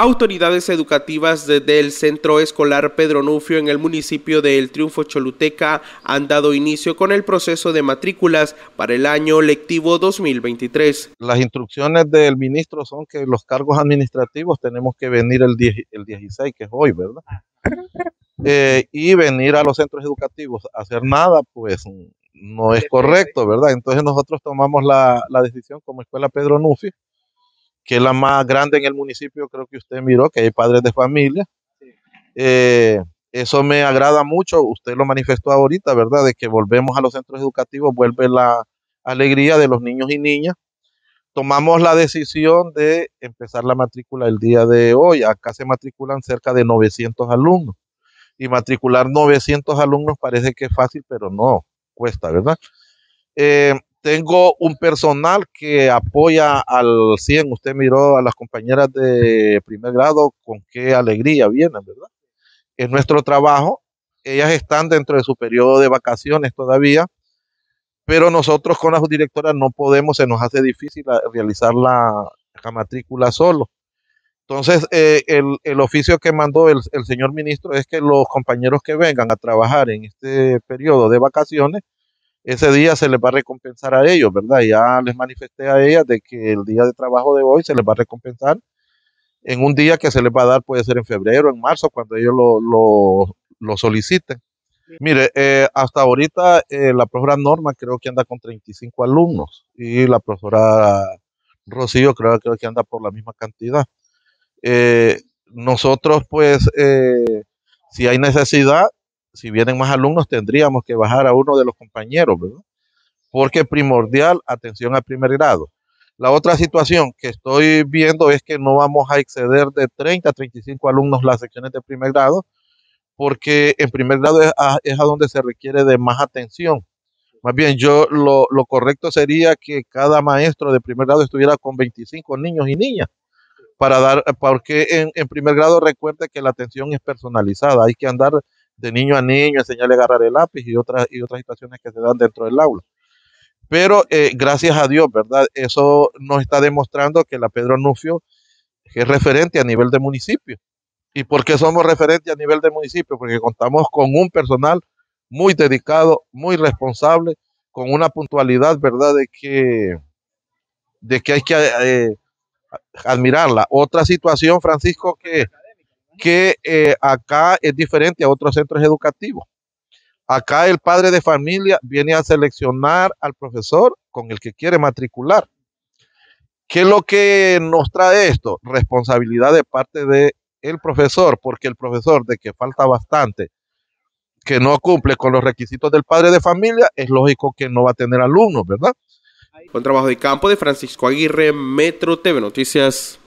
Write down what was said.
Autoridades educativas desde el Centro Escolar Pedro Nufio en el municipio de El Triunfo Choluteca han dado inicio con el proceso de matrículas para el año lectivo 2023. Las instrucciones del ministro son que los cargos administrativos tenemos que venir el, 16, que es hoy, ¿verdad? Ah. Eh, y venir a los centros educativos a hacer nada, pues no es correcto, ¿verdad? Entonces nosotros tomamos la, la decisión como Escuela Pedro Nufio que es la más grande en el municipio, creo que usted miró, que hay padres de familia. Eh, eso me agrada mucho, usted lo manifestó ahorita, ¿verdad? De que volvemos a los centros educativos, vuelve la alegría de los niños y niñas. Tomamos la decisión de empezar la matrícula el día de hoy. Acá se matriculan cerca de 900 alumnos. Y matricular 900 alumnos parece que es fácil, pero no, cuesta, ¿verdad? Eh, tengo un personal que apoya al 100. Usted miró a las compañeras de primer grado con qué alegría vienen, ¿verdad? Es nuestro trabajo. Ellas están dentro de su periodo de vacaciones todavía, pero nosotros con las directoras no podemos, se nos hace difícil realizar la, matrícula solo. Entonces, eh, el, oficio que mandó el señor ministro es que los compañeros que vengan a trabajar en este periodo de vacaciones ese día se les va a recompensar a ellos, ¿verdad? Ya les manifesté a ellas de que el día de trabajo de hoy se les va a recompensar en un día que se les va a dar, puede ser en febrero, en marzo, cuando ellos lo, lo, soliciten. Mire, eh, hasta ahorita eh, la profesora Norma creo que anda con 35 alumnos y la profesora Rocío creo, que anda por la misma cantidad. Eh, nosotros pues, si hay necesidad, si vienen más alumnos, tendríamos que bajar a uno de los compañeros, ¿verdad? Porque primordial atención al primer grado. La otra situación que estoy viendo es que no vamos a exceder de 30 a 35 alumnos las secciones de primer grado, porque en primer grado es a, donde se requiere de más atención. Más bien, yo lo, correcto sería que cada maestro de primer grado estuviera con 25 niños y niñas para dar, porque en, en primer grado recuerde que la atención es personalizada, hay que andar de niño a niño, enseñarle a agarrar el lápiz y otras, y otras situaciones que se dan dentro del aula. Pero eh, gracias a Dios, ¿verdad? Eso nos está demostrando que la Pedro Nufio es referente a nivel de municipio. ¿Y por qué somos referentes a nivel de municipio? Porque contamos con un personal muy dedicado, muy responsable, con una puntualidad, ¿verdad? De que, de que hay que eh, admirarla. Otra situación, Francisco, que que eh, acá es diferente a otros centros educativos. Acá el padre de familia viene a seleccionar al profesor con el que quiere matricular. ¿Qué es lo que nos trae esto? Responsabilidad de parte del el profesor, porque el profesor de que falta bastante, que no cumple con los requisitos del padre de familia, es lógico que no va a tener alumnos, ¿verdad? Con trabajo de campo de Francisco Aguirre, Metro TV Noticias.